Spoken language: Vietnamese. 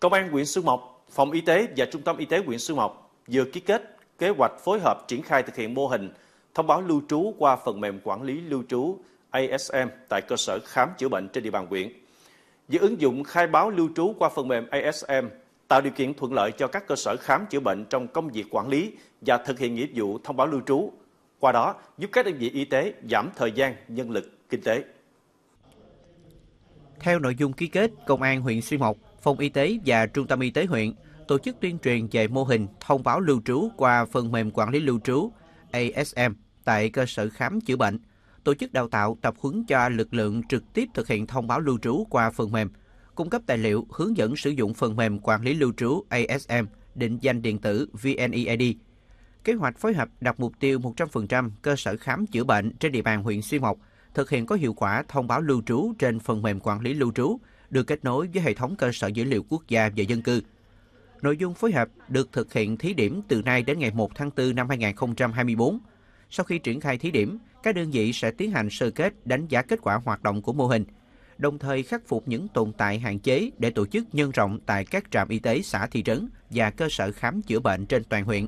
Công an huyện Xuyên Mộc, Phòng Y tế và Trung tâm Y tế huyện Xuyên Mộc vừa ký kết kế hoạch phối hợp triển khai thực hiện mô hình thông báo lưu trú qua phần mềm quản lý lưu trú ASM tại cơ sở khám chữa bệnh trên địa bàn huyện. Việc ứng dụng khai báo lưu trú qua phần mềm ASM tạo điều kiện thuận lợi cho các cơ sở khám chữa bệnh trong công việc quản lý và thực hiện nghĩa vụ thông báo lưu trú, qua đó giúp các đơn vị y tế giảm thời gian, nhân lực, kinh tế. Theo nội dung ký kết, Công an huyện Xuyên Mộc Phòng Y tế và Trung tâm Y tế huyện tổ chức tuyên truyền về mô hình thông báo lưu trú qua phần mềm quản lý lưu trú ASM tại cơ sở khám chữa bệnh, tổ chức đào tạo tập huấn cho lực lượng trực tiếp thực hiện thông báo lưu trú qua phần mềm, cung cấp tài liệu hướng dẫn sử dụng phần mềm quản lý lưu trú ASM định danh điện tử VNEID. Kế hoạch phối hợp đặt mục tiêu 100% cơ sở khám chữa bệnh trên địa bàn huyện Xuyên Mộc thực hiện có hiệu quả thông báo lưu trú trên phần mềm quản lý lưu trú, được kết nối với hệ thống cơ sở dữ liệu quốc gia về dân cư. Nội dung phối hợp được thực hiện thí điểm từ nay đến ngày 1 tháng 4 năm 2024. Sau khi triển khai thí điểm, các đơn vị sẽ tiến hành sơ kết đánh giá kết quả hoạt động của mô hình, đồng thời khắc phục những tồn tại hạn chế để tổ chức nhân rộng tại các trạm y tế xã thị trấn và cơ sở khám chữa bệnh trên toàn huyện.